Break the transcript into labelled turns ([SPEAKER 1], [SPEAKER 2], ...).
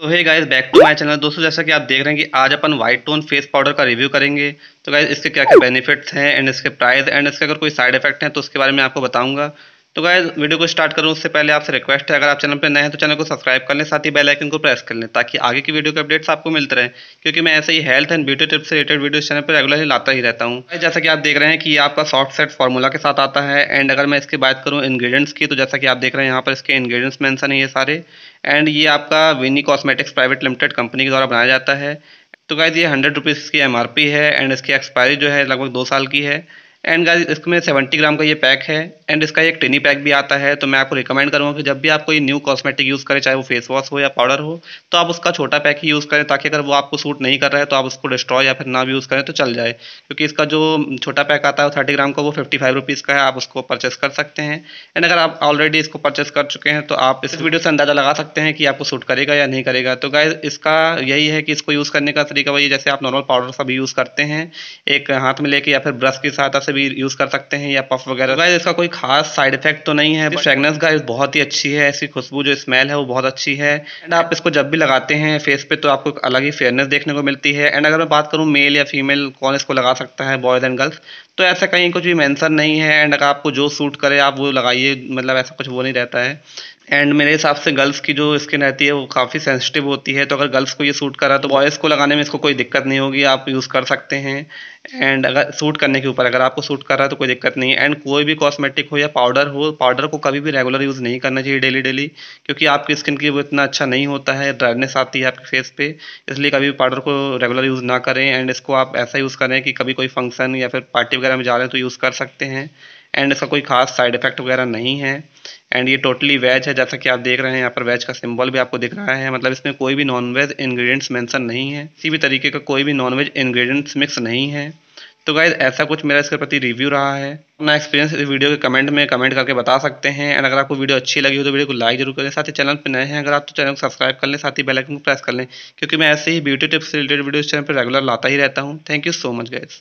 [SPEAKER 1] तो hey guys back to my channel दोस्तों जैसा कि आप देख रहे हैं कि आज अपन व्हाइट टोन फेस पाउडर का रिव्यू करेंगे तो गाइस इसके क्या क्या बेनिफिट्स हैं एंड इसके प्राइस एंड इसके अगर कोई साइड इफेक्ट हैं तो उसके बारे में आपको बताऊंगा तो गाय वीडियो को स्टार्ट करूँ उससे पहले आपसे रिक्वेस्ट है अगर आप चैनल पर नए हैं तो चैनल को सब्सक्राइब कर लें साथ ही बेल आइकन को प्रेस कर लें ताकि आगे की वीडियो के अपडेट्स आपको मिलते रहें क्योंकि मैं ऐसे ही हेल्थ एंड ब्यूटी टिप्स से रिलेटेड वीडियो चैनल पर रेगुलरली लाता ही रहता हूँ जैसा कि आप देख रहे हैं कि आपका सॉफ्ट सेट फॉर्मूला के साथ आता है एंड अगर मैं इसकी बात करूँ इंग्रीडियंट्स की तो जैसा कि आप देख रहे हैं यहाँ पर इसके इंग्रीडियंट्स मैंसन है ये सारे एंड ये आपका Vini cosmetics private limited company के द्वारा बनाया जाता है तो गाय ये हंड्रेड रुपीज़ की एम है एंड इसकी एक्सपायरी जो है लगभग दो साल की है एंड गाइस इसमें सेवेंटी ग्राम का ये पैक है एंड इसका एक टिनी पैक भी आता है तो मैं आपको रिकमेंड करूँगा कि जब भी आप कोई न्यू कॉस्मेटिक यूज़ करें चाहे वो फेस वॉश हो या पाउडर हो तो आप उसका छोटा पैक ही यूज़ करें ताकि अगर वो आपको सूट नहीं कर रहा है तो आप उसको डिस्ट्रॉय या फिर ना भी यूज़ करें तो चल जाए क्योंकि इसका जो छोटा पैक आता है थर्टी ग्राम का वो फिफ्टी फाइव रुपीज़ का है आप उसको परचेस कर सकते हैं एंड अगर आप ऑलरेडी इसको परचेस कर चुके हैं तो आप इस वीडियो से अंदाज़ा लगा सकते हैं कि आपको सूट करेगा या नहीं करेगा तो गाय इसका यही है कि इसको यूज़ करने का तरीका वही जैसे आप नॉर्मल पाउडर सब यूज़ करते हैं एक हाथ में लेके या फिर ब्रश के साथ से भी यूज कर सकते हैं या पफ वगैरह तो इसका कोई खास साइड इफेक्ट तो नहीं है फ्रेगनेंस का बहुत ही अच्छी है इसकी खुशबू जो स्मेल है वो बहुत अच्छी है एंड आप इसको जब भी लगाते हैं फेस पे तो आपको अलग ही फेयरनेस देखने को मिलती है एंड अगर मैं बात करूँ मेल या फीमेल कौन इसको लगा सकता है बॉयज एंड गर्ल्स तो ऐसा कहीं कुछ भी मैंसन नहीं है एंड अगर आपको जो सूट करे आप वो लगाइए मतलब ऐसा कुछ वो नहीं रहता है एंड मेरे हिसाब से गर्ल्स की जो स्किन रहती है वो काफ़ी सेंसिटिव होती है तो अगर गर्ल्स को ये सूट करा तो बॉयज़ को लगाने में इसको कोई दिक्कत नहीं होगी आप यूज़ कर सकते हैं एंड अगर सूट करने के ऊपर अगर आपको सूट कर रहा है तो कोई दिक्कत नहीं है एंड कोई भी कॉस्मेटिक हो या पाउडर हो पाउडर को कभी भी रेगुलर यूज़ नहीं करना चाहिए डेली डेली क्योंकि आपकी स्किन की वो इतना अच्छा नहीं होता है ड्राइनेस आती है आपके फेस पे इसलिए कभी भी पाउडर को रेगुलर यूज़ ना करें एंड इसको आप ऐसा यूज़ करें कि कभी कोई फंक्शन या फिर पार्टी वगैरह में जा रहे हैं तो यूज़ कर सकते हैं एंड इसका कोई खास साइड इफेक्ट वगैरह नहीं है एंड ये टोटली वेज है जैसा कि आप देख रहे हैं यहाँ पर वेज का सिंबल भी आपको दिख रहा है मतलब इसमें कोई भी नॉन वेज इंग्रेडिएंट्स मेंशन नहीं है किसी भी तरीके का कोई भी नॉन वेज इंग्रेडिएंट्स मिक्स नहीं है तो गाइज ऐसा कुछ मेरा इसके प्रति रिव्यू रहा है अपना एक्सपीरियंस इस वीडियो के कमेंट में कमेंट करके बता सकते हैं एंड अगर आपको वीडियो अच्छी लगी हो तो वीडियो को लाइक जरूर करें साथ ही चैनल पर नए हैं अगर आप तो चैनल को सब्सक्राइब कर लें साथ ही बेलाइकन को प्रेस कर लें क्योंकि मैं ऐसे ही ब्यूटी टिप्स रिलेटेड वीडियो इस चैनल पर रेगुलर लाता ही रहता हूँ thank you so much guys